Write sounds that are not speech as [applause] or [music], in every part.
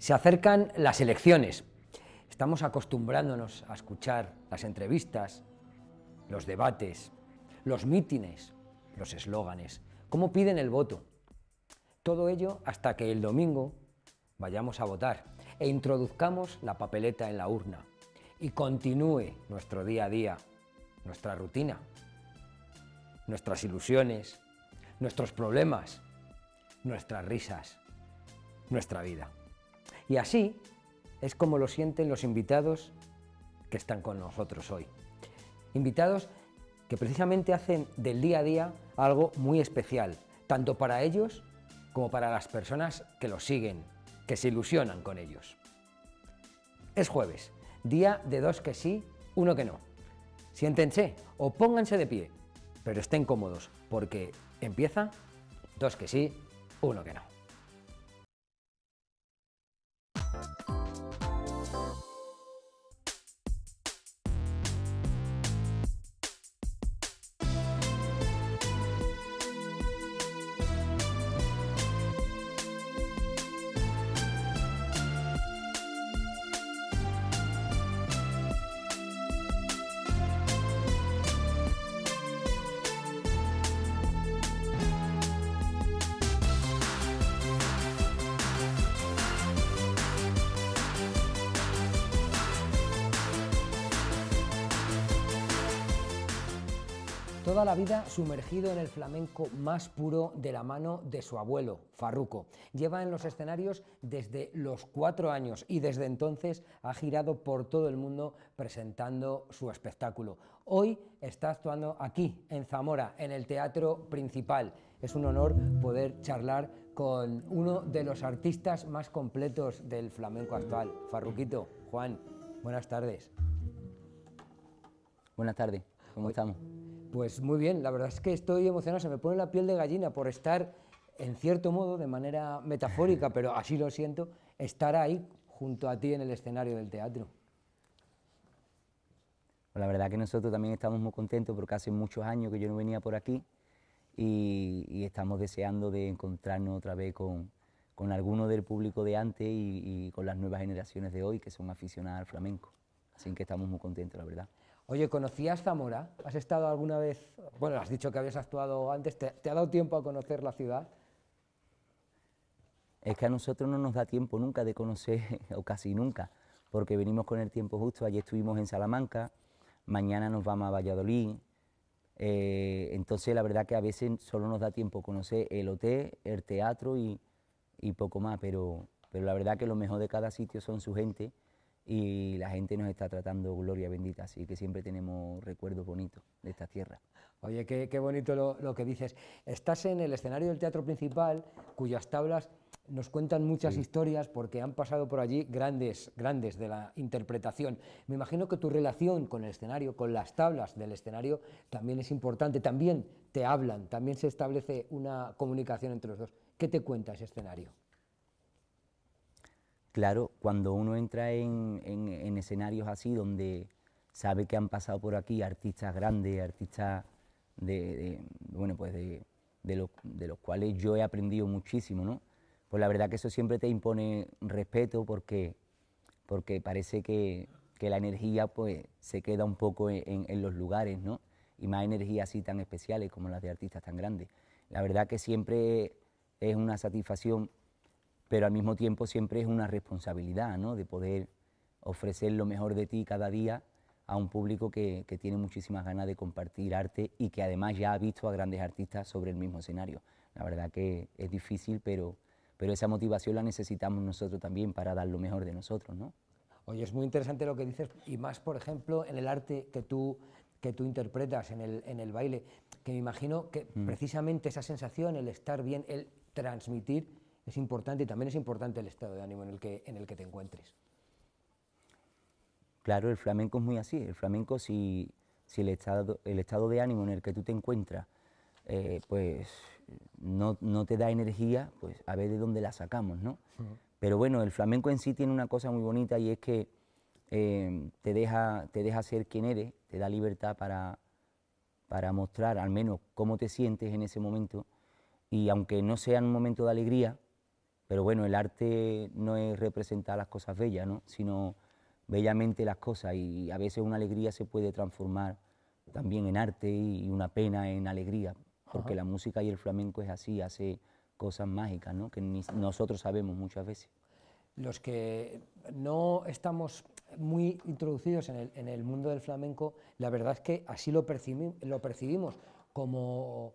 Se acercan las elecciones. Estamos acostumbrándonos a escuchar las entrevistas, los debates, los mítines, los eslóganes, cómo piden el voto. Todo ello hasta que el domingo vayamos a votar e introduzcamos la papeleta en la urna y continúe nuestro día a día, nuestra rutina, nuestras ilusiones, nuestros problemas, nuestras risas, nuestra vida. Y así es como lo sienten los invitados que están con nosotros hoy. Invitados que precisamente hacen del día a día algo muy especial, tanto para ellos como para las personas que los siguen, que se ilusionan con ellos. Es jueves, día de dos que sí, uno que no. Siéntense o pónganse de pie, pero estén cómodos, porque empieza dos que sí, uno que no. Toda la vida sumergido en el flamenco más puro de la mano de su abuelo, Farruco. Lleva en los escenarios desde los cuatro años y desde entonces ha girado por todo el mundo presentando su espectáculo. Hoy está actuando aquí, en Zamora, en el Teatro Principal. Es un honor poder charlar con uno de los artistas más completos del flamenco actual, Farruquito. Juan, buenas tardes. Buenas tardes, ¿cómo estamos? Pues muy bien, la verdad es que estoy emocionado, se me pone la piel de gallina por estar, en cierto modo, de manera metafórica, [laughs] pero así lo siento, estar ahí junto a ti en el escenario del teatro. la verdad que nosotros también estamos muy contentos porque hace muchos años que yo no venía por aquí y, estamos deseando de encontrarnos otra vez con, alguno del público de antes y, y con las nuevas generaciones de hoy que son aficionadas al flamenco. Así que estamos muy contentos, la verdad. Oye, ¿conocías Zamora? ¿Has estado alguna vez? Bueno, has dicho que habías actuado antes. ¿Te, ha dado tiempo a conocer la ciudad? Es que a nosotros no nos da tiempo nunca de conocer, [laughs] o casi nunca, porque venimos con el tiempo justo. Ayer estuvimos en Salamanca, mañana nos vamos a Valladolid. Eh, entonces, la verdad que a veces solo nos da tiempo conocer el hotel, el teatro y, poco más, pero, pero la verdad que lo mejor de cada sitio son su gente y la gente nos está tratando gloria bendita, así que siempre tenemos recuerdos bonitos de esta tierra. Oye, qué, bonito lo, que dices. Estás en el escenario del teatro principal, cuyas tablas nos cuentan muchas historias porque han pasado por allí grandes, grandes de la interpretación. Me imagino que tu relación con el escenario, con las tablas del escenario, también es importante, también te hablan, también se establece una comunicación entre los dos. ¿Qué te cuenta ese escenario? Claro, cuando uno entra en, escenarios así donde sabe que han pasado por aquí artistas grandes, artistas de, bueno, pues de, de, los cuales yo he aprendido muchísimo, ¿no? Pues la verdad que eso siempre te impone respeto porque, porque parece que, la energía pues se queda un poco en, en los lugares, ¿no? Y más energías así tan especiales como las de artistas tan grandes. La verdad que siempre es una satisfacción pero al mismo tiempo siempre es una responsabilidad, ¿no? De poder ofrecer lo mejor de ti cada día a un público que, tiene muchísimas ganas de compartir arte y que además ya ha visto a grandes artistas sobre el mismo escenario. La verdad que es difícil, pero, pero esa motivación la necesitamos nosotros también para dar lo mejor de nosotros, ¿no? Oye, es muy interesante lo que dices, y más, por ejemplo, en el arte que tú, que tú interpretas, en el, baile, que me imagino que mm. precisamente esa sensación, el estar bien, el transmitir, es importante y también es importante el estado de ánimo en el que, en el que te encuentres. Claro, el flamenco es muy así. El flamenco, si, si el, estado, el estado de ánimo en el que tú te encuentras, eh, pues no, te da energía, pues a ver de dónde la sacamos, ¿no? Pero bueno, el flamenco en sí tiene una cosa muy bonita y es que eh, te, deja, te deja ser quien eres, te da libertad para, para mostrar al menos cómo te sientes en ese momento. Y aunque no sea en un momento de alegría, pero bueno, el arte no es representar las cosas bellas, ¿no? sino bellamente las cosas y a veces una alegría se puede transformar también en arte y una pena en alegría, porque la música y el flamenco es así, hace cosas mágicas ¿no? que nosotros sabemos muchas veces. Los que no estamos muy introducidos en el, en el mundo del flamenco, la verdad es que así lo, lo percibimos, como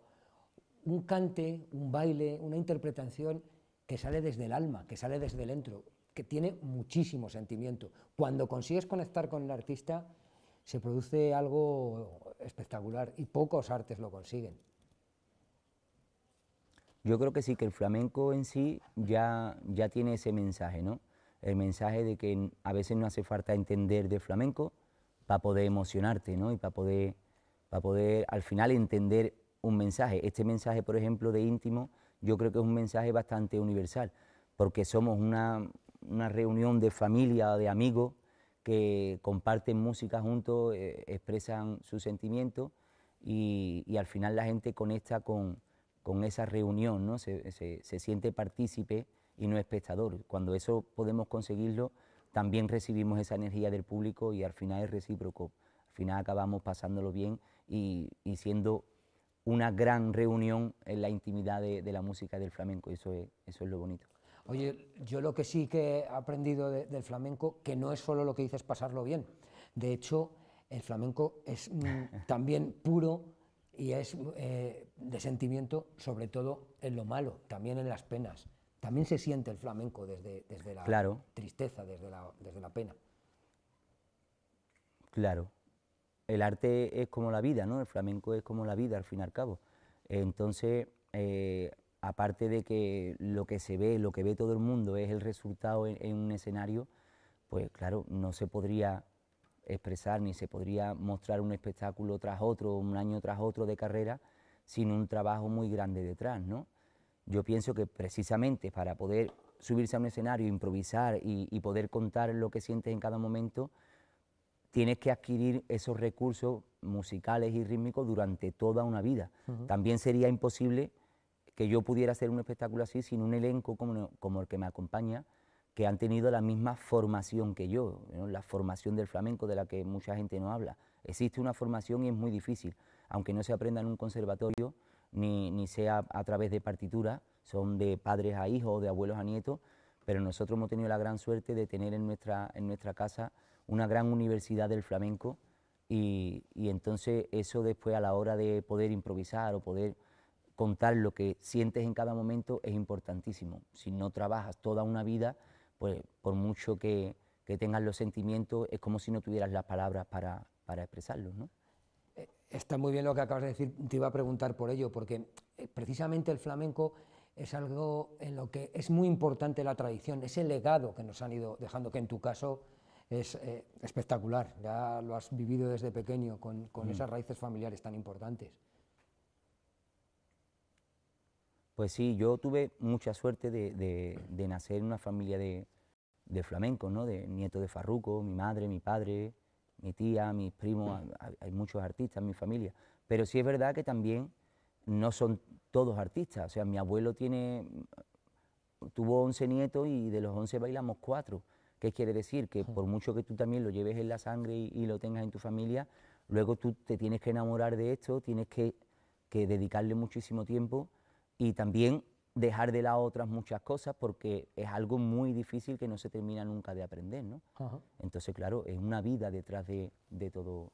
un cante, un baile, una interpretación que sale desde el alma, que sale desde el entro, que tiene muchísimo sentimiento. Cuando consigues conectar con el artista, se produce algo espectacular y pocos artes lo consiguen. Yo creo que sí, que el flamenco en sí ya, ya tiene ese mensaje, ¿no? El mensaje de que a veces no hace falta entender de flamenco para poder emocionarte, ¿no? Y para poder, para poder al final entender un mensaje. Este mensaje, por ejemplo, de íntimo, yo creo que es un mensaje bastante universal, porque somos una, reunión de familia, de amigos, que comparten música juntos, eh, expresan sus sentimientos y, al final la gente conecta con, esa reunión, ¿no? Se, siente partícipe y no espectador. Cuando eso podemos conseguirlo, también recibimos esa energía del público y al final es recíproco. Al final acabamos pasándolo bien y, y siendo una gran reunión en la intimidad de, la música del flamenco, eso es, eso es lo bonito. Oye, yo lo que sí que he aprendido del flamenco, que no es solo lo que dices pasarlo bien, de hecho, el flamenco es mm, [laughs] también puro y es eh, de sentimiento, sobre todo en lo malo, también en las penas. También se siente el flamenco desde, desde la tristeza, desde la, desde la pena. Claro el arte es como la vida, ¿no? El flamenco es como la vida, al fin y al cabo. Entonces, eh, aparte de que lo que se ve, lo que ve todo el mundo es el resultado en, un escenario, pues claro, no se podría expresar ni se podría mostrar un espectáculo tras otro, un año tras otro de carrera, sin un trabajo muy grande detrás, ¿no? Yo pienso que precisamente para poder subirse a un escenario, improvisar y, y poder contar lo que sientes en cada momento, tienes que adquirir esos recursos musicales y rítmicos durante toda una vida. También sería imposible que yo pudiera hacer un espectáculo así sin un elenco como, el que me acompaña, que han tenido la misma formación que yo, la formación del flamenco de la que mucha gente no habla. Existe una formación y es muy difícil, aunque no se aprenda en un conservatorio, ni, sea a través de partitura, son de padres a hijos, de abuelos a nietos, pero nosotros hemos tenido la gran suerte de tener en nuestra, en nuestra casa una gran universidad del flamenco y, entonces eso después a la hora de poder improvisar o poder contar lo que sientes en cada momento es importantísimo. Si no trabajas toda una vida, pues por mucho que, que tengas los sentimientos, es como si no tuvieras las palabras para, para expresarlos. ¿no? Eh, está muy bien lo que acabas de decir, te iba a preguntar por ello, porque eh, precisamente el flamenco es algo en lo que es muy importante la tradición, ese legado que nos han ido dejando, que en tu caso es eh, espectacular. Ya lo has vivido desde pequeño con, mm. esas raíces familiares tan importantes. Pues sí, yo tuve mucha suerte de, nacer en una familia de, flamencos, ¿no? De nieto de Farruco, mi madre, mi padre, mi tía, mis primos, hay, muchos artistas en mi familia. Pero sí es verdad que también no son todos artistas. O sea, mi abuelo tiene, tuvo 11 nietos y de los 11 bailamos cuatro. ¿Qué quiere decir? Que por mucho que tú también lo lleves en la sangre y, lo tengas en tu familia, luego tú te tienes que enamorar de esto, tienes que, dedicarle muchísimo tiempo y también dejar de lado otras muchas cosas porque es algo muy difícil que no se termina nunca de aprender, Entonces, claro, es una vida detrás de, todo,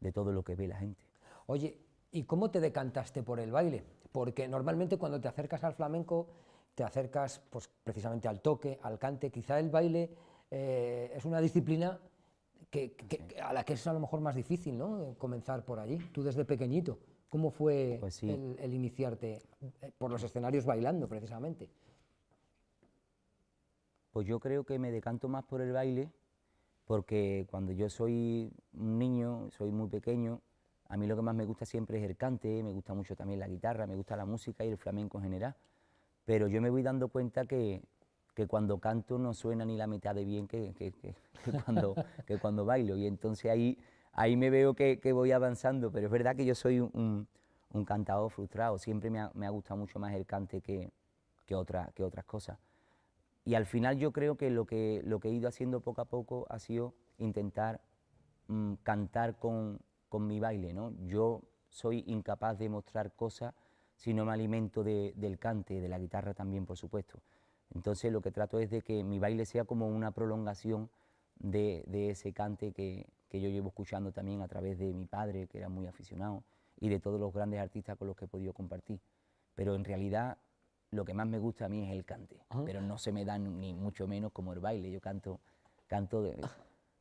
de todo lo que ve la gente. Oye, ¿y cómo te decantaste por el baile? Porque normalmente cuando te acercas al flamenco, te acercas pues, precisamente al toque, al cante, quizá el baile eh, es una disciplina que, pues a la que es a lo mejor más difícil ¿no? comenzar por allí. Tú desde pequeñito, ¿cómo fue pues el, el, iniciarte eh, por los escenarios bailando precisamente? Pues yo creo que me decanto más por el baile, porque cuando yo soy un niño, soy muy pequeño, a mí lo que más me gusta siempre es el cante, me gusta mucho también la guitarra, me gusta la música y el flamenco en general. Pero yo me voy dando cuenta que que cuando canto no suena ni la mitad de bien que, que, que, cuando, que cuando bailo. Y entonces ahí, ahí me veo que, voy avanzando, pero es verdad que yo soy un, un, cantador frustrado, siempre me ha, me ha, gustado mucho más el cante que, que, otra, que otras cosas. Y al final yo creo que lo que, lo que he ido haciendo poco a poco ha sido intentar mm, cantar con, con, mi baile, ¿no? Yo soy incapaz de mostrar cosas si no me alimento de, del cante, de la guitarra también, por supuesto. Entonces lo que trato es de que mi baile sea como una prolongación de, ese cante que, que, yo llevo escuchando también a través de mi padre, que era muy aficionado, y de todos los grandes artistas con los que he podido compartir. Pero en realidad lo que más me gusta a mí es el cante, pero no se me da ni mucho menos como el baile. Yo canto, canto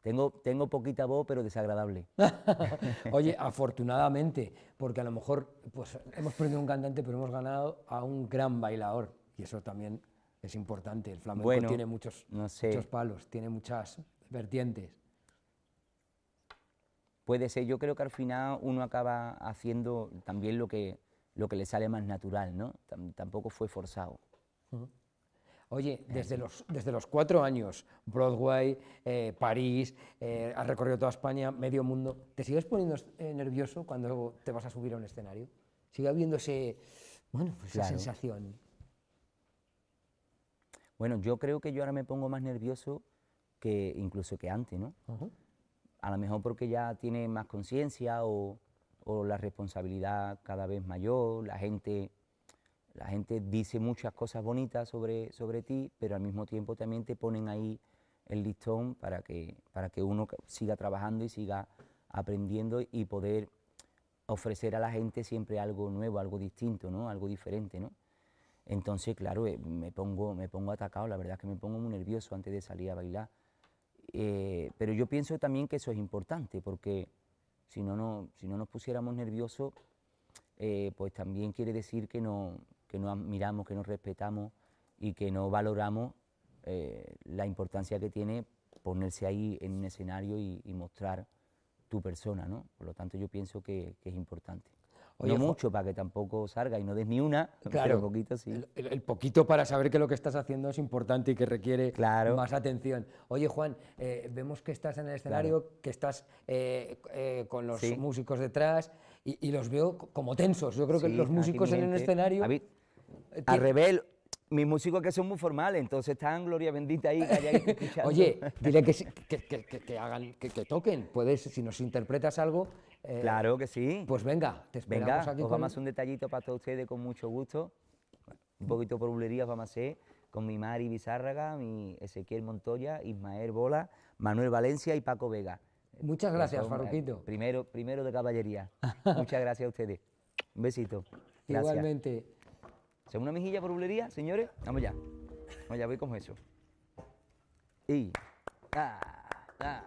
tengo, tengo poquita voz, pero desagradable. [laughs] Oye, afortunadamente, porque a lo mejor pues, hemos perdido un cantante, pero hemos ganado a un gran bailador. Y eso también es importante, el flamenco tiene muchos, palos, tiene muchas vertientes. Puede ser, yo creo que al final uno acaba haciendo también lo que, lo que le sale más natural, ¿no? tampoco fue forzado. Oye, eh. desde los, desde los cuatro años, Broadway, eh, París, eh, has recorrido toda España, medio mundo, ¿te sigues poniendo eh, nervioso cuando te vas a subir a un escenario? ¿Sigue habiendo bueno, esa sensación? Bueno, yo creo que yo ahora me pongo más nervioso que incluso que antes, ¿no? A lo mejor porque ya tiene más conciencia o, o, la responsabilidad cada vez mayor, la gente, la gente dice muchas cosas bonitas sobre, sobre ti, pero al mismo tiempo también te ponen ahí el listón para que, para que uno siga trabajando y siga aprendiendo y poder ofrecer a la gente siempre algo nuevo, algo distinto, ¿no? Algo diferente, ¿no? Entonces, claro, eh, me pongo, me pongo atacado, la verdad es que me pongo muy nervioso antes de salir a bailar. Eh, pero yo pienso también que eso es importante, porque si no, si no nos pusiéramos nerviosos, eh, pues también quiere decir que no, no admiramos, que no respetamos y que no valoramos la importancia que tiene ponerse ahí en un escenario y, mostrar tu persona, ¿no? Por lo tanto, yo pienso que es importante. Oye, mucho para que tampoco salga y no des ni una, claro, pero poquito sí. El, poquito para saber que lo que estás haciendo es importante y que requiere más atención. Oye, Juan, eh, vemos que estás en el escenario, que estás eh, eh, con los músicos detrás y, los veo como tensos. Yo creo que los músicos en el escenario. A rebel, mis músicos que son muy formales, entonces están Gloria Bendita ahí. [laughs] Oye, dile que, que hagan, que, toquen. Puedes, si nos interpretas algo, claro eh, que sí. Pues venga, te esperamos venga, aquí. vamos a un detallito para todos ustedes con mucho gusto. Un poquito por bulerías vamos a hacer con mi Mari Bizárraga, mi Ezequiel Montoya, Ismael Bola, Manuel Valencia y Paco Vega. Muchas gracias, eh, Farruquito. Primero, primero de caballería. [laughs] Muchas gracias a ustedes. Un besito. Gracias. Igualmente. una mejilla por bulería, señores? Vamos ya. Vamos ya, voy con eso. Y... ah. ah.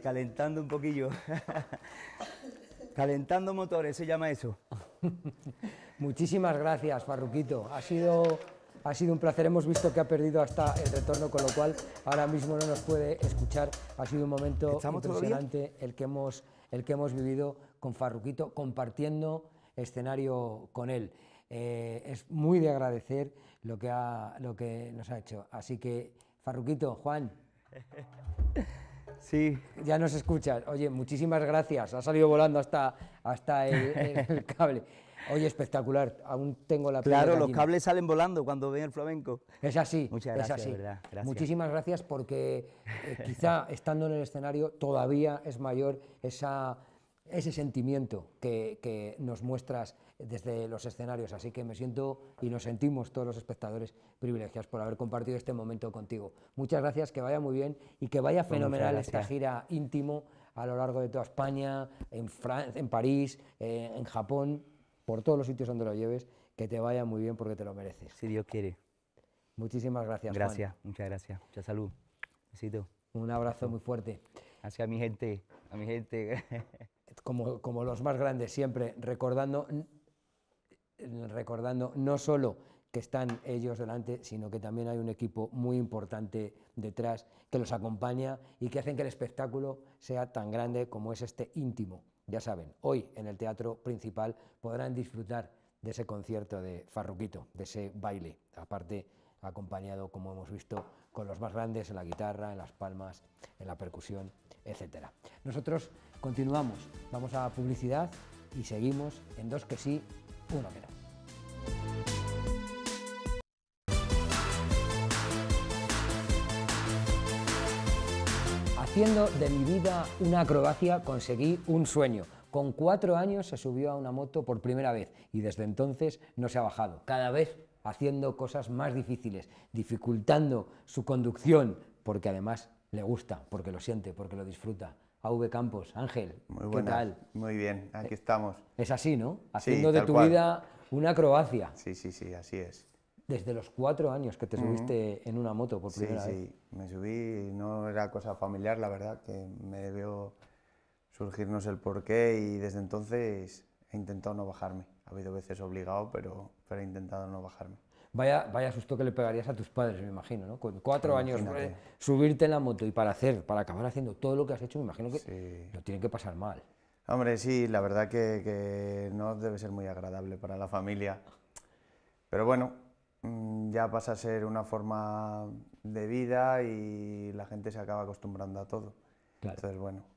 calentando un poquillo. [laughs] calentando motores, se llama eso. [laughs] Muchísimas gracias, Farruquito. Ha sido, ha sido un placer. Hemos visto que ha perdido hasta el retorno, con lo cual ahora mismo no nos puede escuchar. Ha sido un momento impresionante el que, hemos, el que hemos vivido con Farruquito, compartiendo escenario con él. Eh, es muy de agradecer lo que, ha, lo que nos ha hecho. Así que, Farruquito, Juan. [laughs] Sí. Ya nos escuchas. Oye, muchísimas gracias. Ha salido volando hasta, hasta el, [laughs] cable. Oye, espectacular. Aún tengo la Claro, los cables salen volando cuando ven el flamenco. Es así. Muchas gracias. Es Muchísimas gracias porque eh, [laughs] quizá estando en el escenario todavía es mayor esa ese sentimiento que, nos muestras desde los escenarios. Así que me siento y nos sentimos todos los espectadores privilegiados por haber compartido este momento contigo. Muchas gracias, que vaya muy bien y que vaya pues fenomenal esta gira íntimo a lo largo de toda España, en, en París, eh, en Japón, por todos los sitios donde lo lleves. Que te vaya muy bien porque te lo mereces. Si Dios quiere. Muchísimas gracias. Gracias, muchas gracias. Mucha salud. Un abrazo muy fuerte. Hacia mi gente, a mi gente. [laughs] como, los más grandes siempre, recordando, recordando no solo que están ellos delante, sino que también hay un equipo muy importante detrás que los acompaña y que hacen que el espectáculo sea tan grande como es este íntimo. Ya saben, hoy en el teatro principal podrán disfrutar de ese concierto de Farruquito, de ese baile, aparte acompañado, como hemos visto, con los más grandes en la guitarra, en las palmas, en la percusión, etc. Nosotros Continuamos, vamos a publicidad y seguimos en dos que sí, uno que no. Haciendo de mi vida una acrobacia conseguí un sueño. Con cuatro años se subió a una moto por primera vez y desde entonces no se ha bajado. Cada vez haciendo cosas más difíciles, dificultando su conducción, porque además le gusta, porque lo siente, porque lo disfruta. V Campos. Ángel, Muy ¿qué tal? Muy bien, eh, aquí estamos. Es así, ¿no? Haciendo de tu vida una Croacia. Sí, sí, sí, así es. Desde los cuatro años que te subiste en una moto por primera vez. Sí, sí, me subí, no era cosa familiar, la verdad, que me debió surgirnos el porqué y desde entonces he intentado no bajarme. Ha habido veces obligado, pero he intentado no bajarme. Vaya, vaya susto que le pegarías a tus padres, me imagino, ¿no? Con cuatro años, eh, subirte en la moto y para hacer, para acabar haciendo todo lo que has hecho, me imagino que lo tienen que pasar mal. Hombre, sí, la verdad que, no debe ser muy agradable para la familia. Pero bueno, mm, ya pasa a ser una forma de vida y la gente se acaba acostumbrando a todo. Entonces, bueno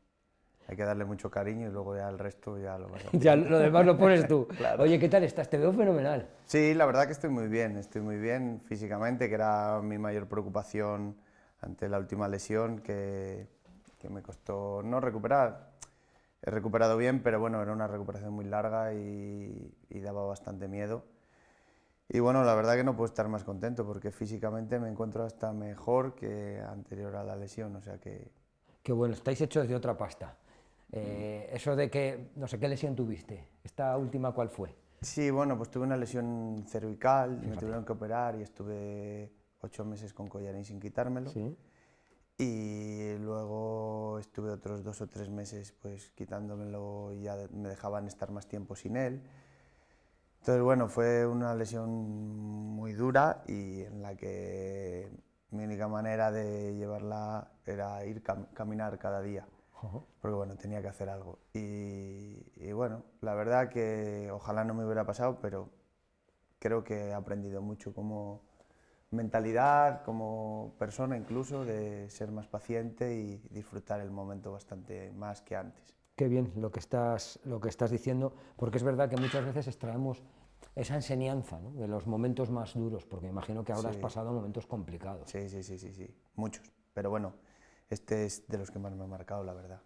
hay que darle mucho cariño y luego ya el resto ya lo vas a [laughs] Ya lo demás lo pones tú. [laughs] Oye, ¿qué tal estás? Te veo fenomenal. Sí, la verdad que estoy muy bien, estoy muy bien físicamente, que era mi mayor preocupación ante la última lesión que, me costó no recuperar. He recuperado bien, pero bueno, era una recuperación muy larga y, daba bastante miedo. Y bueno, la verdad que no puedo estar más contento porque físicamente me encuentro hasta mejor que anterior a la lesión, o sea que... Qué bueno, estáis hechos de otra pasta. Eh, eso de que, no sé, ¿qué lesión tuviste? ¿Esta última cuál fue? Sí, bueno, pues tuve una lesión cervical, me tuvieron que operar y estuve ocho meses con collarín sin quitármelo. Y luego estuve otros dos o tres meses pues quitándomelo y ya me dejaban estar más tiempo sin él. Entonces, bueno, fue una lesión muy dura y en la que mi única manera de llevarla era ir caminar cada día porque bueno, tenía que hacer algo. Y, bueno, la verdad que ojalá no me hubiera pasado, pero creo que he aprendido mucho como mentalidad, como persona incluso, de ser más paciente y disfrutar el momento bastante más que antes. Qué bien lo que estás, lo que estás diciendo, porque es verdad que muchas veces extraemos esa enseñanza de los momentos más duros, porque imagino que ahora has pasado momentos complicados. Sí, sí, sí, sí, sí, muchos. Pero bueno, este es de los que más me ha marcado, la verdad.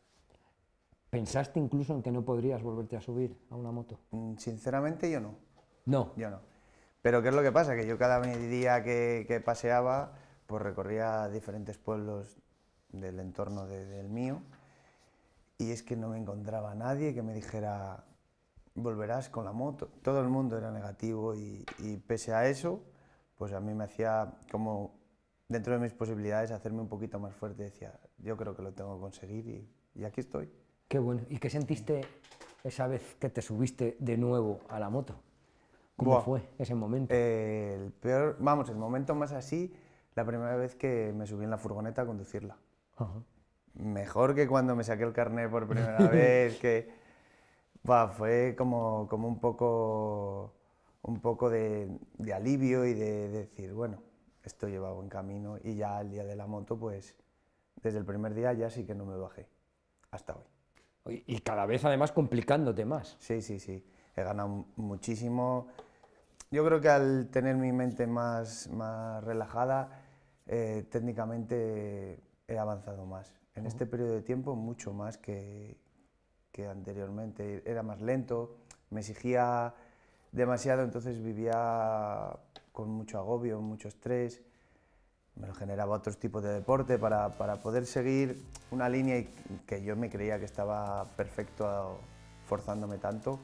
¿Pensaste incluso en que no podrías volverte a subir a una moto? Mm, sinceramente yo no. No. Yo no. Pero ¿qué es lo que pasa? Que yo cada día que, paseaba, pues recorría diferentes pueblos del entorno del mío y es que no me encontraba nadie que me dijera, volverás con la moto. Todo el mundo era negativo y, y pese a eso, pues a mí me hacía como dentro de mis posibilidades, hacerme un poquito más fuerte. Decía, yo creo que lo tengo que conseguir y, aquí estoy. Qué bueno. ¿Y qué sentiste esa vez que te subiste de nuevo a la moto? ¿Cómo fue ese momento? Eh, el peor, vamos, el momento más así, la primera vez que me subí en la furgoneta a conducirla. Mejor que cuando me saqué el carnet por primera [laughs] vez, que fue como, como un poco, un poco de, alivio y de decir, bueno, esto lleva buen camino y ya al día de la moto, pues desde el primer día ya sí que no me bajé, hasta hoy. Y cada vez además complicándote más. Sí, sí, sí, he ganado muchísimo. Yo creo que al tener mi mente más, más relajada, eh, técnicamente he avanzado más. En este periodo de tiempo mucho más que, que anteriormente. Era más lento, me exigía demasiado, entonces vivía con mucho agobio, mucho estrés. Me lo generaba otros tipos de deporte para, para poder seguir una línea que yo me creía que estaba perfecto forzándome tanto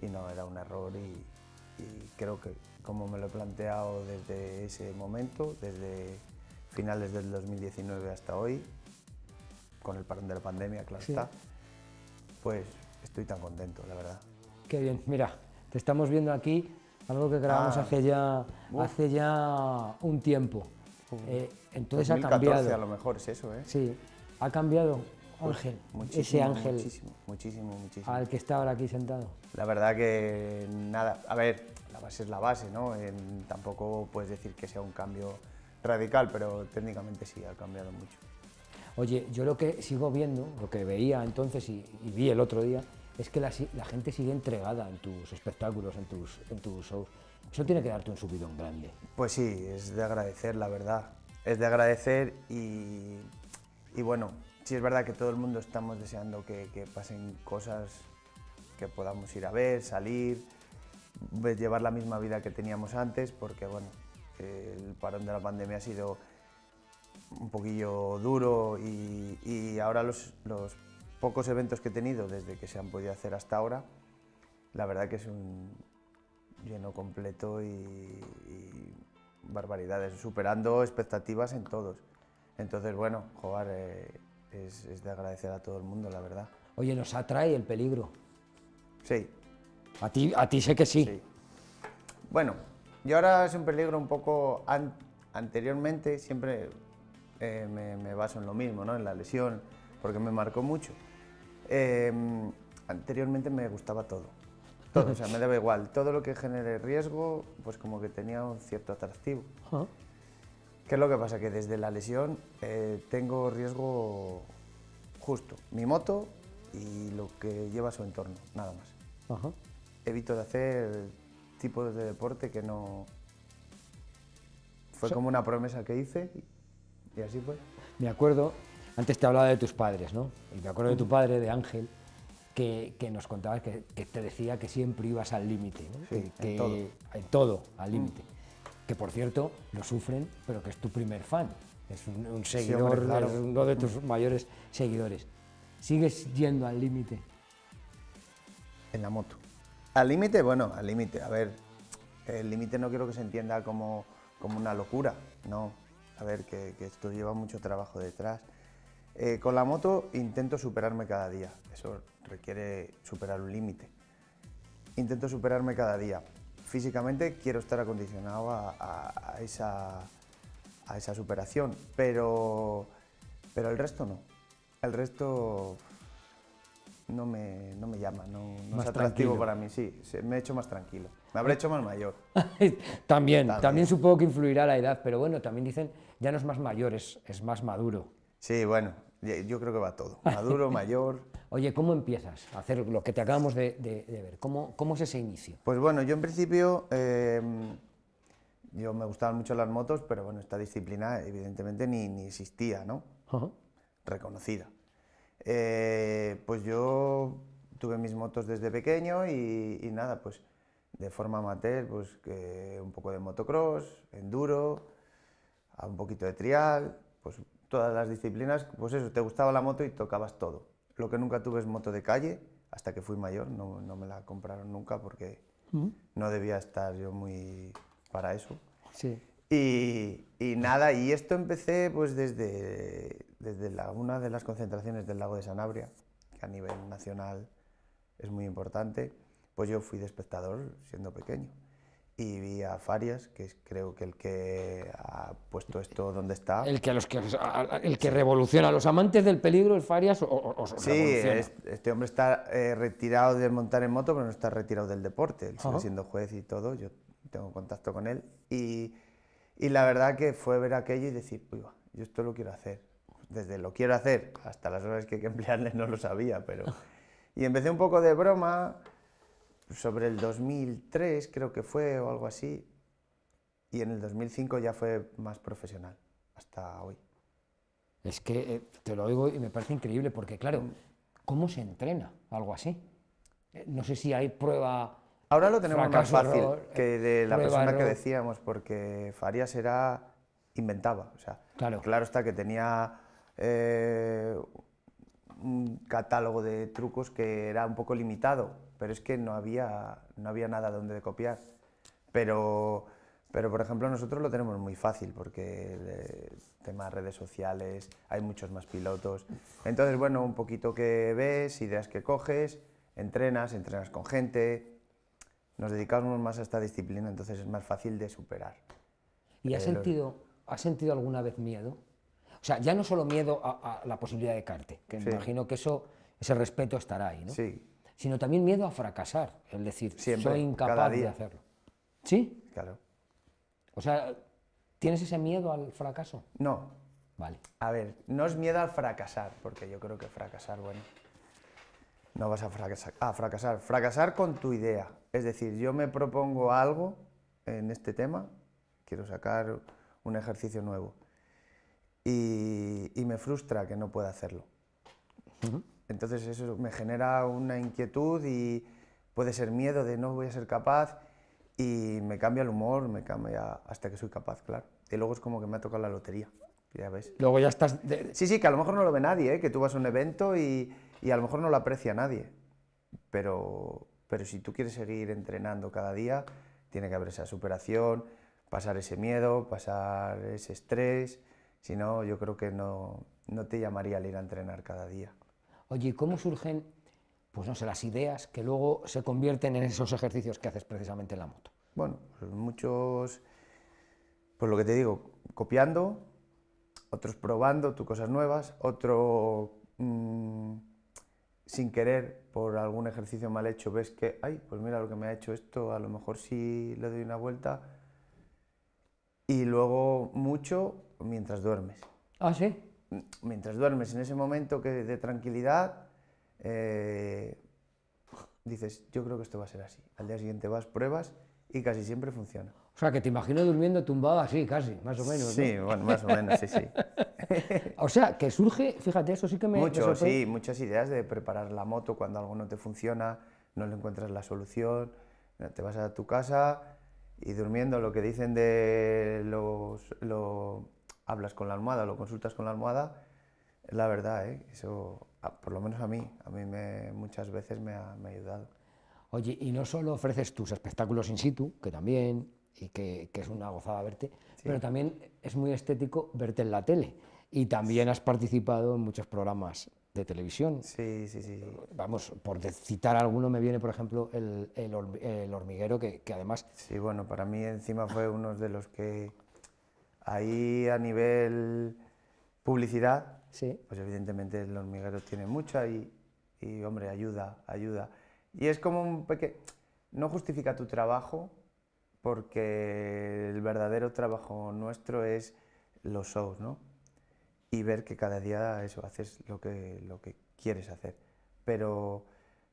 y no, era un error y, creo que como me lo he planteado desde ese momento, desde finales del 2019 hasta hoy, con el parón de la pandemia, claro está, pues estoy tan contento, la verdad. Qué bien, mira, te estamos viendo aquí algo que grabamos ah. hace, ya, hace ya un tiempo. Eh, entonces ha cambiado. a lo mejor es eso, ¿eh? Sí, ha cambiado Ángel, ese Ángel. Muchísimo, muchísimo, Al que está ahora aquí sentado. La verdad que nada, a ver, la base es la base, ¿no? tampoco puedes decir que sea un cambio radical, pero técnicamente sí ha cambiado mucho. Oye, yo lo que sigo viendo, lo que veía entonces y vi el otro día, es que la, gente sigue entregada en tus espectáculos, en tus, shows. Eso tiene que darte un subidón grande. Pues sí, es de agradecer, la verdad. Es de agradecer y, bueno, sí es verdad que todo el mundo estamos deseando que, pasen cosas que podamos ir a ver, salir, llevar la misma vida que teníamos antes, porque bueno, el parón de la pandemia ha sido un poquillo duro y, ahora los pocos eventos que he tenido desde que se han podido hacer hasta ahora, la verdad que es un lleno completo y, barbaridades, superando expectativas en todos. Entonces, bueno, jugar eh, es, de agradecer a todo el mundo, la verdad. Oye, nos atrae el peligro. Sí. A ti, a ti sé que sí. Bueno, yo ahora es un peligro un poco... anteriormente siempre eh, me, me, baso en lo mismo, ¿no? en la lesión, porque me marcó mucho. Em, anteriormente me gustaba todo. Todo, o sea, me daba igual. Todo lo que genere riesgo, pues como que tenía un cierto atractivo. ¿Qué es lo que pasa? Que desde la lesión eh, tengo riesgo justo. Mi moto y lo que lleva su entorno, nada más. Evito de hacer tipos de deporte que no... Fue como una promesa que hice y así fue. Me acuerdo antes te hablaba de tus padres, ¿no? Y me acuerdo de tu mm. padre, de Ángel, que, que nos contaba que, te decía que siempre ibas al límite, ¿no? sí, que, en, todo. en todo, al mm. límite. Que por cierto, lo sufren, pero que es tu primer fan. Es un, seguidor, uno de tus mm. mayores seguidores. ¿Sigues yendo al límite? En la moto. Al límite, bueno, al límite. A ver, el límite no quiero que se entienda como, como una locura, no. A ver, que, que esto lleva mucho trabajo detrás eh, con la moto intento superarme cada día, eso requiere superar un límite. Intento superarme cada día. Físicamente quiero estar acondicionado a, esa, superación, pero, pero el resto no. El resto no me, llama, no, es atractivo para mí, sí, me he hecho más tranquilo. Me habré hecho más mayor. [laughs] también, también, supongo que influirá la edad, pero bueno, también dicen, ya no es más mayor, es más maduro. Sí, bueno, yo creo que va todo. [laughs] Maduro, mayor. Oye, ¿cómo empiezas a hacer lo que te acabamos de, ver? ¿Cómo, ¿Cómo, es ese inicio? Pues bueno, yo en principio, em, yo me gustaban mucho las motos, pero bueno, esta disciplina evidentemente ni, ni existía, ¿no? Reconocida. Eh, pues yo tuve mis motos desde pequeño y, nada, pues de forma amateur, pues un poco de motocross, enduro, un poquito de trial, pues todas las disciplinas, pues eso, te gustaba la moto y tocabas todo. Lo que nunca tuve es moto de calle, hasta que fui mayor, no, no me la compraron nunca porque mm. no debía estar yo muy para eso. Sí. Y, y, nada, y esto empecé pues desde, desde la, una de las concentraciones del lago de Sanabria, que a nivel nacional es muy importante, pues yo fui de espectador siendo pequeño y vi a Farias, que es creo que el que ha puesto esto donde está. El que, a los que, el que revoluciona, a los amantes del peligro, el Farias o, Sí, este hombre está eh, retirado de montar en moto, pero no está retirado del deporte, él sigue siendo juez y todo, yo tengo contacto con él. Y, y la verdad que fue ver aquello y decir, uy, yo esto lo quiero hacer. Desde lo quiero hacer hasta las horas que hay que [laughs] emplearle no lo sabía, pero... [laughs] Y empecé un poco de broma, sobre el 2003 creo que fue o algo así, y en el 2005 ya fue más profesional, hasta hoy. Es que eh, te lo oigo y me parece increíble, porque claro, ¿cómo se entrena algo así? Eh, no sé si hay prueba... Ahora lo tenemos más fácil que de la persona que decíamos, porque Farias era... inventaba, o sea, claro, claro está que tenía... Eh, un catálogo de trucos que era un poco limitado, pero es que no había, no había nada donde copiar. Pero, pero, por ejemplo, nosotros lo tenemos muy fácil porque el tema de redes sociales, hay muchos más pilotos. Entonces, bueno, un poquito que ves, ideas que coges, entrenas, entrenas con gente. Nos dedicamos más a esta disciplina, entonces es más fácil de superar. ¿Y has, eh, sentido, sentido alguna vez miedo? O sea, ya no solo miedo a, la posibilidad de carte, que me imagino que eso, ese respeto estará ahí, ¿no? Sí, sino también miedo a fracasar, es decir, soy incapaz de hacerlo. ¿Sí? Claro. O sea, ¿tienes ese miedo al fracaso? No. Vale. A ver, no es miedo al fracasar, porque yo creo que fracasar, bueno, no vas a fracasar. Ah, fracasar. Fracasar con tu idea. Es decir, yo me propongo algo en este tema, quiero sacar un ejercicio nuevo. Y, me frustra que no pueda hacerlo. Entonces eso me genera una inquietud y puede ser miedo de no voy a ser capaz y me cambia el humor, me cambia hasta que soy capaz, claro. Y luego es como que me ha tocado la lotería, ya ves. Luego ya estás... Sí, sí, que a lo mejor no lo ve nadie, ¿eh? que tú vas a un evento y, y, a lo mejor no lo aprecia nadie. Pero, pero si tú quieres seguir entrenando cada día, tiene que haber esa superación, pasar ese miedo, pasar ese estrés. Si no, yo creo que no, no te llamaría al ir a entrenar cada día. Oye, ¿cómo surgen, pues no sé, las ideas que luego se convierten en esos ejercicios que haces precisamente en la moto? Bueno, pues muchos, pues lo que te digo, copiando, otros probando tú cosas nuevas, otro mm, sin querer por algún ejercicio mal hecho ves que, ay, pues mira lo que me ha hecho esto, a lo mejor sí le doy una vuelta. Y luego mucho mientras duermes. Ah, sí mientras duermes en ese momento que de tranquilidad, eh, dices, yo creo que esto va a ser así. Al día siguiente vas, pruebas y casi siempre funciona. O sea, que te imagino durmiendo tumbado así, casi, más o menos. Sí, bueno, más o menos, sí, sí. [laughs] o sea, que surge, fíjate, eso sí que me... Mucho, sí, muchas ideas de preparar la moto cuando algo no te funciona, no le encuentras la solución, eh, te vas a tu casa y durmiendo lo que dicen de los hablas con la almohada, lo consultas con la almohada, es la verdad, ¿eh? eso, por lo menos a mí, a mí me, muchas veces me ha, ayudado. Oye, y no solo ofreces tus espectáculos in situ, que también, y que, es una gozada verte, pero también es muy estético verte en la tele. Y también has participado en muchos programas de televisión. Sí, sí, sí. Vamos, por citar alguno, me viene, por ejemplo, el, hormiguero, que, que además... Sí, bueno, para mí encima fue uno de los que Ahí a nivel publicidad, pues evidentemente los migueros tienen mucha y, y, hombre, ayuda, ayuda. Y es como un pequeño... No justifica tu trabajo porque el verdadero trabajo nuestro es los shows, ¿no? Y ver que cada día eso, haces lo que, lo que quieres hacer. Pero,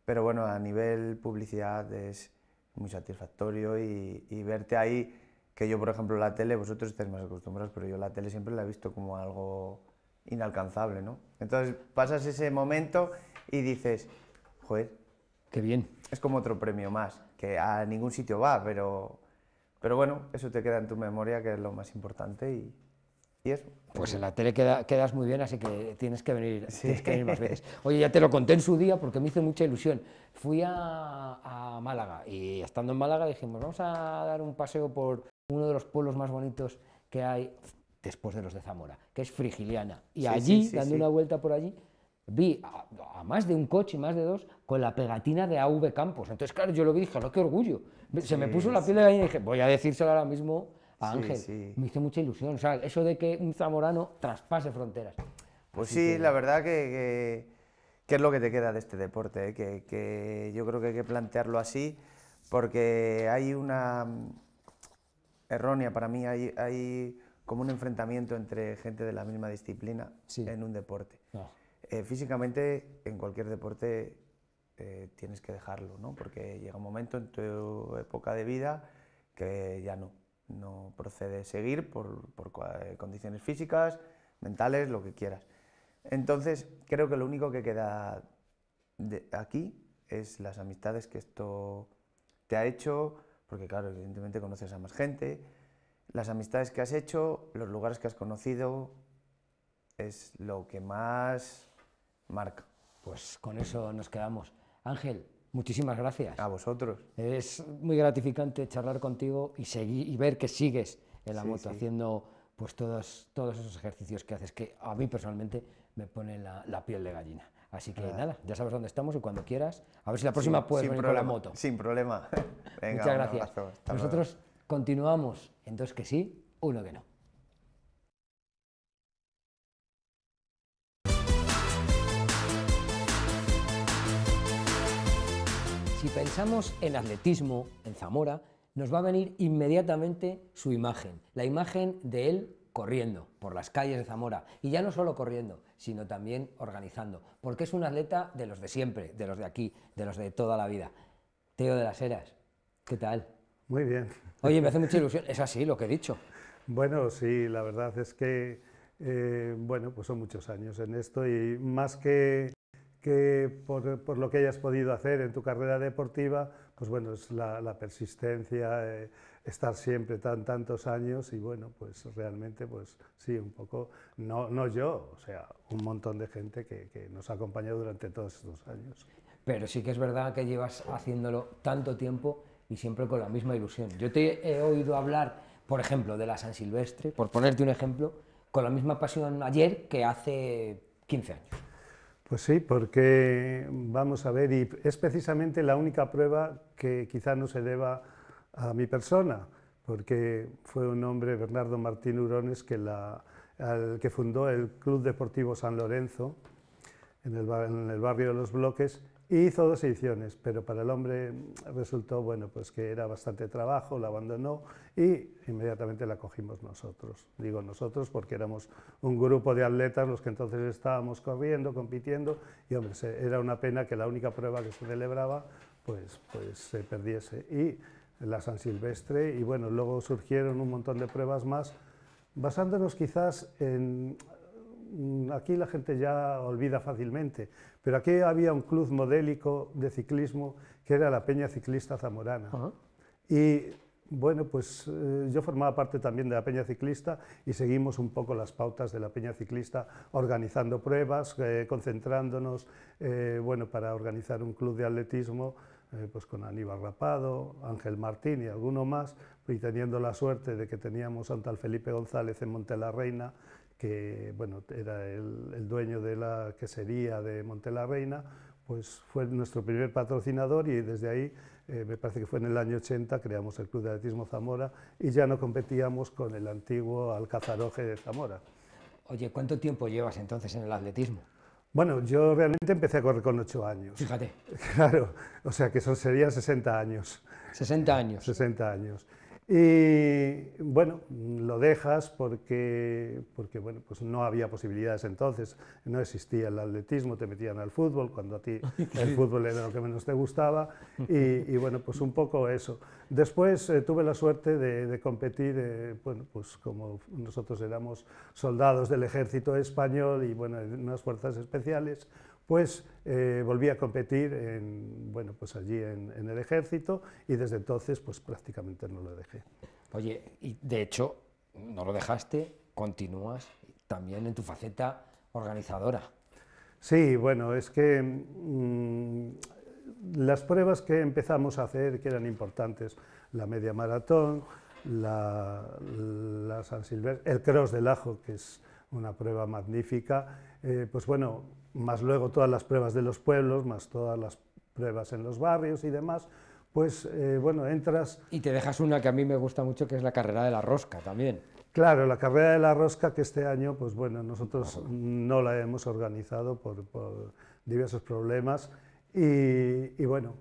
bueno, a nivel publicidad es muy satisfactorio y verte ahí que yo, por ejemplo, la tele, vosotros estáis más acostumbrados, pero yo la tele siempre la he visto como algo inalcanzable, ¿no? Entonces pasas ese momento y dices, joder, qué bien. Es como otro premio más, que a ningún sitio va, pero, pero bueno, eso te queda en tu memoria, que es lo más importante y, y eso. Pues en la tele queda, quedas muy bien, así que tienes que, venir, que más veces. Oye, ya te lo conté en su día porque me hizo mucha ilusión. Fui a, a Málaga y estando en Málaga dijimos, vamos a dar un paseo por, uno de los pueblos más bonitos que hay después de los de Zamora, que es Frigiliana. Y allí, dando una vuelta por allí, vi a, más de un coche, y más de dos, con la pegatina de AV Campos. Entonces, claro, yo lo vi y dije, oh, qué orgullo! Se me puso la piel de gallina y dije, voy a decírselo ahora mismo a Ángel. Me hizo mucha ilusión, o sea, eso de que un zamorano traspase fronteras. Pues sí, la verdad que, ¿Qué es lo que te queda de este deporte? ¿eh? que, yo creo que hay que plantearlo así, porque hay una, errónea. Para mí hay, como un enfrentamiento entre gente de la misma disciplina en un deporte. Eh, físicamente, en cualquier deporte eh, tienes que dejarlo, ¿no? Porque llega un momento en tu época de vida que ya no, no procede seguir por, eh, condiciones físicas, mentales, lo que quieras. Entonces, creo que lo único que queda aquí es las amistades que esto te ha hecho, porque claro, evidentemente conoces a más gente, las amistades que has hecho, los lugares que has conocido, es lo que más marca. Pues con eso nos quedamos. Ángel, muchísimas gracias. A vosotros. Es muy gratificante charlar contigo y, seguir, y ver que sigues en la moto haciendo pues todos, todos esos ejercicios que haces, que a mí personalmente me pone la piel de gallina. Así que nada, ya sabes dónde estamos y cuando quieras. A ver si la próxima puede puedes venir con la moto. Sin problema. [laughs] Venga, Muchas gracias. Nosotros continuamos en dos que sí, uno que no. Si pensamos en atletismo, en Zamora, nos va a venir inmediatamente su imagen, la imagen de él corriendo por las calles de Zamora. Y ya no solo corriendo, sino también organizando. Porque es un atleta de los de siempre, de los de aquí, de los de toda la vida. Teo de las Heras, ¿qué tal? Muy bien. Oye, me hace mucha ilusión. Es así lo que he dicho. Bueno, sí, la verdad es que, eh, bueno, pues son muchos años en esto y más que, que por, lo que hayas podido hacer en tu carrera deportiva, pues bueno, es la, persistencia. Eh, estar siempre tan tantos años y bueno, pues realmente, pues sí, un poco, no, no yo, o sea, un montón de gente que, que nos ha acompañado durante todos estos años. Pero sí que es verdad que llevas haciéndolo tanto tiempo y siempre con la misma ilusión. Yo te he oído hablar, por ejemplo, de la San Silvestre, por ponerte un ejemplo, con la misma pasión ayer que hace 15 años. Pues sí, porque vamos a ver, y es precisamente la única prueba que quizá no se deba a mi persona, porque fue un hombre, Bernardo Martín Urones, que, la, que fundó el Club Deportivo San Lorenzo en el, barrio de los Bloques y hizo dos ediciones, pero para el hombre resultó bueno, pues que era bastante trabajo, la abandonó y inmediatamente la cogimos nosotros. Digo nosotros porque éramos un grupo de atletas los que entonces estábamos corriendo, compitiendo y hombre, era una pena que la única prueba que se celebraba pues, pues se perdiese. Y la San Silvestre, y bueno, luego surgieron un montón de pruebas más, basándonos quizás en... Mm, aquí la gente ya olvida fácilmente, pero aquí había un club modélico de ciclismo que era la Peña Ciclista Zamorana. Y bueno, pues eh, yo formaba parte también de la Peña Ciclista y seguimos un poco las pautas de la Peña Ciclista, organizando pruebas, eh, concentrándonos, eh, bueno, para organizar un club de atletismo eh, pues con Aníbal Rapado, Ángel Martín y alguno más, y teniendo la suerte de que teníamos a tal Felipe González en Montelarreina, que bueno, era el, dueño de la quesería de Montelarreina, pues fue nuestro primer patrocinador y desde ahí, eh, me parece que fue en el año 80, creamos el Club de Atletismo Zamora y ya no competíamos con el antiguo Alcazaroje de Zamora. Oye, ¿cuánto tiempo llevas entonces en el atletismo? Bueno, yo realmente empecé a correr con 8 años. Fíjate. [laughs] Claro, o sea que eso serían 60 años. 60 años. 60 años. Y bueno, lo dejas porque, porque bueno, pues no había posibilidades entonces, no existía el atletismo, te metían al fútbol cuando a ti [laughs] el fútbol era lo que menos te gustaba y, bueno, pues un poco eso. Después eh, tuve la suerte de, competir, eh, bueno, pues como nosotros éramos soldados del ejército español y bueno, en unas fuerzas especiales, pues eh, volví a competir en, bueno, pues allí en, el ejército y desde entonces pues prácticamente no lo dejé. Oye, y de hecho, no lo dejaste, continúas también en tu faceta organizadora. Sí, bueno, es que mm, las pruebas que empezamos a hacer, que eran importantes, la media maratón, la, San Silvestre, el cross del ajo, que es una prueba magnífica, eh, pues bueno, más luego todas las pruebas de los pueblos, más todas las pruebas en los barrios y demás, pues eh, bueno, entras... Y te dejas una que a mí me gusta mucho, que es la carrera de la rosca también. Claro, la carrera de la rosca que este año, pues bueno, nosotros no la hemos organizado por, diversos problemas y, bueno,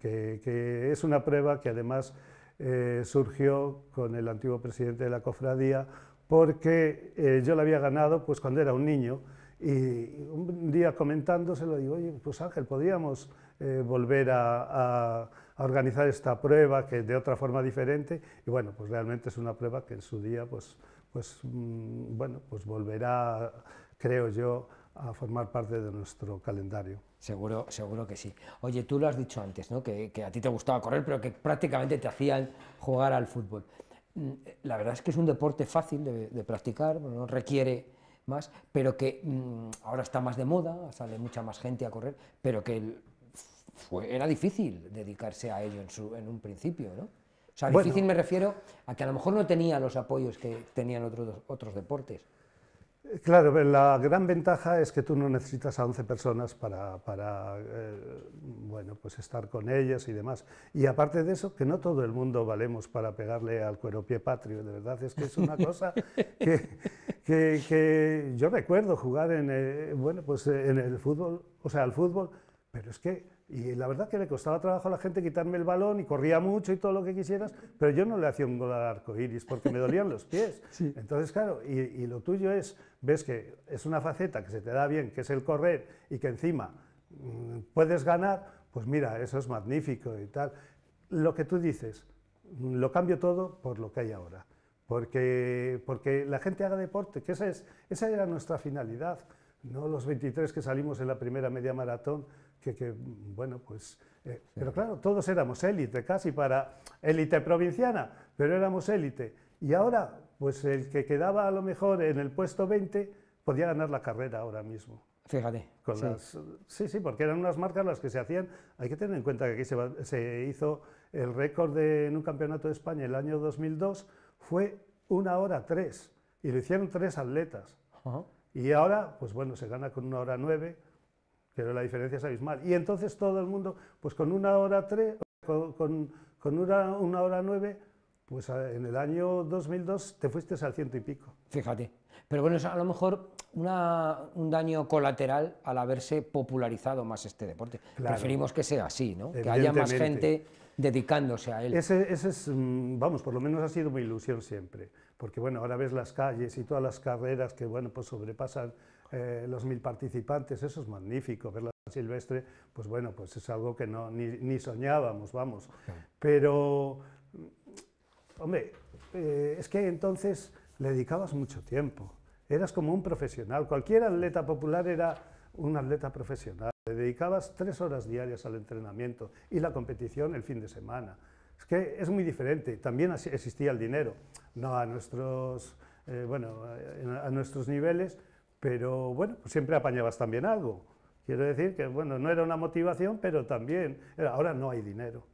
que, es una prueba que además eh, surgió con el antiguo presidente de la cofradía porque eh, yo la había ganado pues cuando era un niño y un día comentándose lo digo, oye, pues Ángel, podríamos eh, volver a, organizar esta prueba que de otra forma diferente. Y bueno, pues realmente es una prueba que en su día, pues, pues mm, bueno, pues volverá, creo yo, a formar parte de nuestro calendario. Seguro, seguro que sí. Oye, tú lo has dicho antes, ¿no? Que, a ti te gustaba correr, pero que prácticamente te hacían jugar al fútbol. Mm, eh, la verdad es que es un deporte fácil de, de practicar, no requiere más, pero que mm, ahora está más de moda, sale mucha más gente a correr, pero que era difícil dedicarse a ello en, un principio, ¿no? O sea, difícil me refiero a que a lo mejor no tenía los apoyos que tenían otros, otros deportes. Claro, la gran ventaja es que tú no necesitas a 11 personas para, eh, bueno, pues estar con ellas y demás. Y aparte de eso, que no todo el mundo valemos para pegarle al cuero pie patrio. De verdad es que es una [laughs] cosa que, que, yo recuerdo jugar en, eh, bueno, pues en el fútbol, o sea, al fútbol, pero es que y la verdad que le costaba trabajo a la gente quitarme el balón y corría mucho y todo lo que quisieras, pero yo no le hacía un gol al arco iris porque me dolían los pies. [laughs] Entonces, claro, y, lo tuyo es, ves que es una faceta que se te da bien, que es el correr y que encima mm, puedes ganar, pues mira, eso es magnífico y tal. Lo que tú dices, mm, lo cambio todo por lo que hay ahora, porque, porque la gente haga deporte, que esa, es, esa era nuestra finalidad, no los 23 que salimos en la primera media maratón que, bueno, pues... Eh, pero claro, todos éramos élite, casi para élite provinciana, pero éramos élite. Y ahora, pues el que quedaba a lo mejor en el puesto 20 podía ganar la carrera ahora mismo. Fíjate. sí. sí. porque eran unas marcas las que se hacían. Hay que tener en cuenta que aquí se, se hizo el récord en un campeonato de España el año 2002, fue una hora tres, y lo hicieron tres atletas. Y ahora, pues bueno, se gana con una hora nueve pero la diferencia es abismal. Y entonces todo el mundo, pues con una hora tres, con, con, una, una, hora nueve, pues en el año 2002 te fuiste al ciento y pico. Fíjate, pero bueno, es a lo mejor una, un daño colateral al haberse popularizado más este deporte. Preferimos que sea así, ¿no? Que haya más gente dedicándose a él. Ese, ese es, mm, vamos, por lo menos ha sido mi ilusión siempre, porque bueno, ahora ves las calles y todas las carreras que, bueno, pues sobrepasan eh, los mil participantes, eso es magnífico, verla silvestre, pues bueno, pues es algo que no, ni, soñábamos, vamos. Pero, hombre, eh, es que entonces le dedicabas mucho tiempo, eras como un profesional, cualquier atleta popular era un atleta profesional, le dedicabas tres horas diarias al entrenamiento y la competición el fin de semana. Es que es muy diferente, también existía el dinero, no a nuestros, eh, bueno, a nuestros niveles, pero bueno, pues siempre apañabas también algo. Quiero decir que, bueno, no era una motivación, pero también, eh, ahora no hay dinero.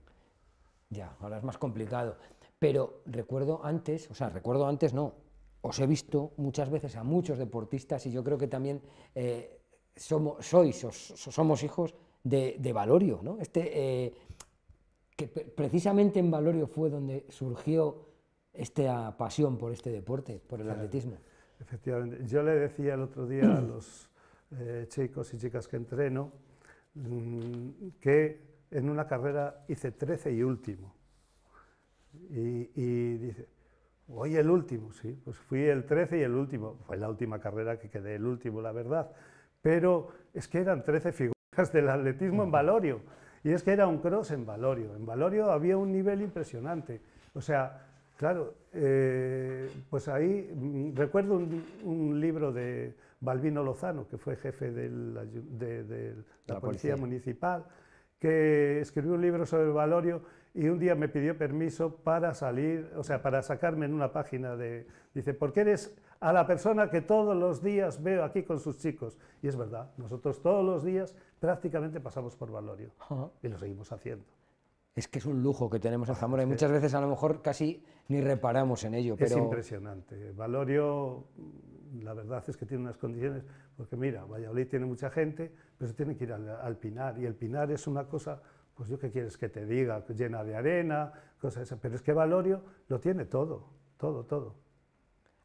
Ya, ahora es más complicado. Pero recuerdo antes, o sea, recuerdo antes no, os he visto muchas veces a muchos deportistas y yo creo que también eh, somos, sois, somos hijos de, Valorio, Este, eh, que precisamente en Valorio fue donde surgió esta pasión por este deporte, por el atletismo. Efectivamente. Yo le decía el otro día a [clears throat] los eh, chicos y chicas que entreno mm, que en una carrera hice 13 y último. Y, dice, hoy el último, sí, pues fui el 13 y el último. Fue la última carrera que quedé el último, la verdad. Pero es que eran 13 figuras del atletismo en mm. Valorio. Y es que era un cross en Valorio. En Valorio había un nivel impresionante. O sea, Claro, eh, pues ahí mm, recuerdo un, libro de Balbino Lozano, que fue jefe de, la, policía, Municipal, que escribió un libro sobre Valorio y un día me pidió permiso para salir, o sea, para sacarme en una página de... Dice, qué eres a la persona que todos los días veo aquí con sus chicos. Y es verdad, nosotros todos los días prácticamente pasamos por Valorio y lo seguimos haciendo. Es que es un lujo que tenemos en Zamora y muchas veces a lo mejor casi ni reparamos en ello. Es impresionante. Valorio, la verdad es que tiene unas condiciones, porque mira, Valladolid tiene mucha gente, pero se tiene que ir al, Pinar y el Pinar es una cosa, pues yo qué quieres que te diga, llena de arena, cosas pero es que Valorio lo tiene todo, todo, todo.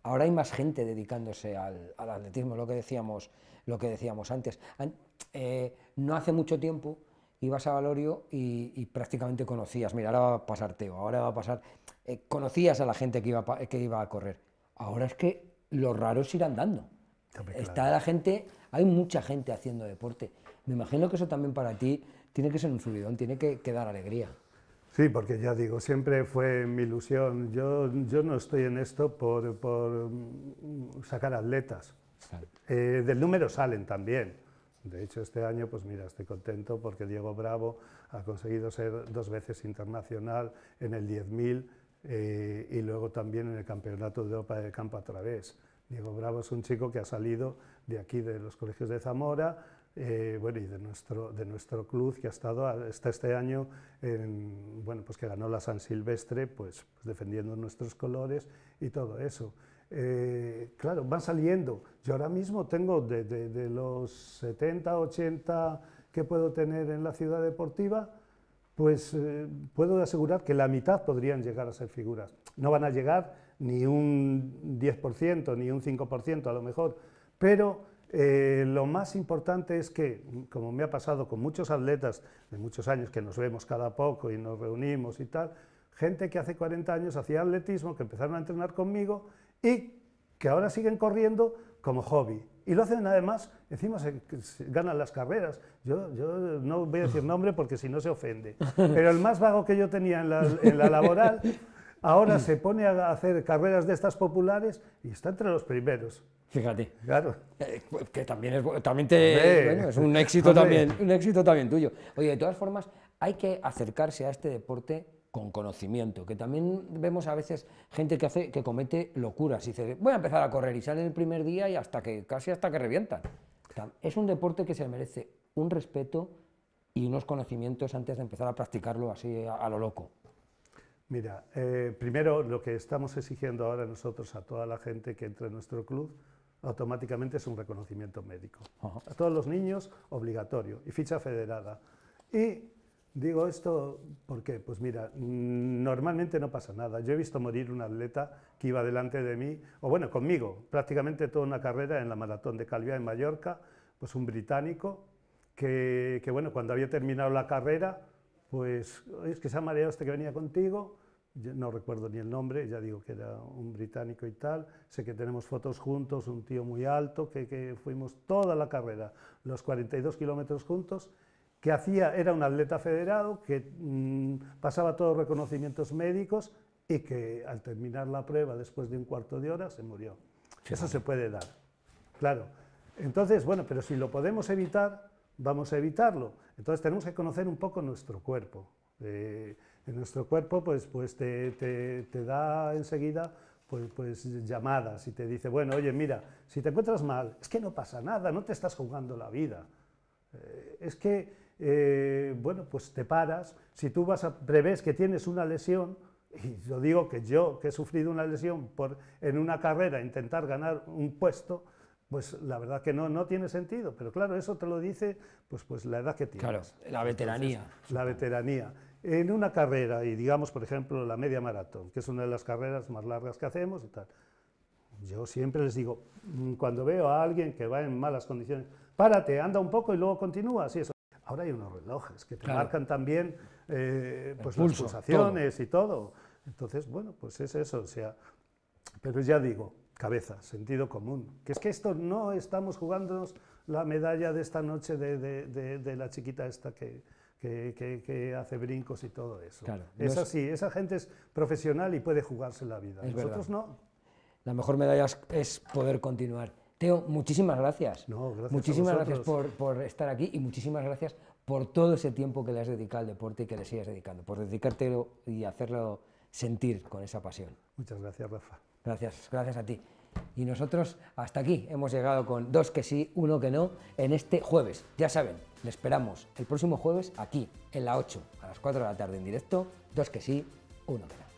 Ahora hay más gente dedicándose al, atletismo, lo que decíamos, lo que decíamos antes. Eh, no hace mucho tiempo ibas a Valorio y, prácticamente conocías, mira, ahora va a pasar Teo, ahora va a pasar, eh, conocías a la gente que iba, que iba a correr. Ahora es que los raros ir andando. Está la gente, hay mucha gente haciendo deporte. Me imagino que eso también para ti tiene que ser un subidón, tiene que, dar alegría. Sí, porque ya digo, siempre fue mi ilusión. Yo, yo no estoy en esto por, por mm, sacar atletas. Eh, del número salen también. De hecho, este año, pues mira, estoy contento porque Diego Bravo ha conseguido ser dos veces internacional en el 10.000 eh, y luego también en el Campeonato de Europa de Campo a través. Diego Bravo es un chico que ha salido de aquí, de los colegios de Zamora, eh, bueno, y de nuestro, de nuestro club que ha estado hasta este año, bueno, pues que ganó la San Silvestre, pues, pues defendiendo nuestros colores y todo eso. Eh, claro, van saliendo. Yo ahora mismo tengo de, los 70, 80 que puedo tener en la ciudad deportiva, pues eh, puedo asegurar que la mitad podrían llegar a ser figuras. No van a llegar ni un 10%, ni un 5% a lo mejor, pero eh, lo más importante es que, como me ha pasado con muchos atletas de muchos años que nos vemos cada poco y nos reunimos y tal, gente que hace 40 años hacía atletismo, que empezaron a entrenar conmigo y que ahora siguen corriendo como hobby. Y lo hacen además, encima ganan las carreras. Yo, no voy a decir nombre porque si no se ofende. Pero el más vago que yo tenía en la, laboral, ahora se pone a hacer carreras de estas populares y está entre los primeros. Fíjate. Claro. Eh, que también es, también te, es un éxito también, un éxito también tuyo. Oye, de todas formas, hay que acercarse a este deporte con conocimiento, que también vemos a veces gente que hace que comete locuras y dice, voy a empezar a correr y sale el primer día y hasta que casi hasta que revientan. Es un deporte que se merece un respeto y unos conocimientos antes de empezar a practicarlo así a, lo loco. Mira, eh, primero lo que estamos exigiendo ahora nosotros a toda la gente que entra en nuestro club automáticamente es un reconocimiento médico. A todos los niños obligatorio y ficha federada. Y Digo esto porque, pues mira, normalmente no pasa nada. Yo he visto morir un atleta que iba delante de mí, o bueno, conmigo, prácticamente toda una carrera en la maratón de Calviá en Mallorca, pues un británico que, que, bueno, cuando había terminado la carrera, pues es que se ha mareado este que venía contigo, no recuerdo ni el nombre, ya digo que era un británico y tal, sé que tenemos fotos juntos, un tío muy alto, que, que fuimos toda la carrera, los 42 kilómetros juntos, que hacía, era un atleta federado, que mm, pasaba todos los reconocimientos médicos y que al terminar la prueba, después de un cuarto de hora, se murió. Eso se puede dar, claro. Entonces, bueno, pero si lo podemos evitar, vamos a evitarlo. Entonces tenemos que conocer un poco nuestro cuerpo. Eh, en nuestro cuerpo, pues, pues te, da enseguida pues, pues, llamadas y te dice, bueno, oye, mira, si te encuentras mal, es que no pasa nada, no te estás jugando la vida. Eh, es que eh, bueno, pues te paras, si tú vas a, prevés que tienes una lesión, y yo digo que yo, que he sufrido una lesión en una carrera intentar ganar un puesto, pues la verdad que no, no tiene sentido, pero claro, eso te lo dice pues, pues la edad que tienes. Claro, la veteranía. la veteranía. En una carrera, y digamos por ejemplo la media maratón, que es una de las carreras más largas que hacemos y tal, yo siempre les digo, mm, cuando veo a alguien que va en malas condiciones, párate, anda un poco y luego continúas. Y Ahora hay unos relojes que te marcan también eh, pues las pulsaciones y todo. Entonces, bueno, pues es eso. O sea, pero ya digo, cabeza, sentido común. Que es que esto no estamos jugándonos la medalla de esta noche de, la chiquita esta que, hace brincos y todo eso. es así, esa gente es profesional y puede jugarse la vida. Nosotros no. La mejor medalla es poder continuar. Teo, muchísimas gracias. muchísimas gracias por, por, estar aquí y muchísimas gracias por todo ese tiempo que le has dedicado al deporte y que le sigas dedicando, por dedicártelo y hacerlo sentir con esa pasión. Muchas gracias, Rafa. Gracias, gracias a ti. Y nosotros hasta aquí hemos llegado con dos que sí, uno que no, en este jueves. Ya saben, le esperamos el próximo jueves aquí, en la 8, a las 4 de la tarde en directo, dos que sí, uno que no.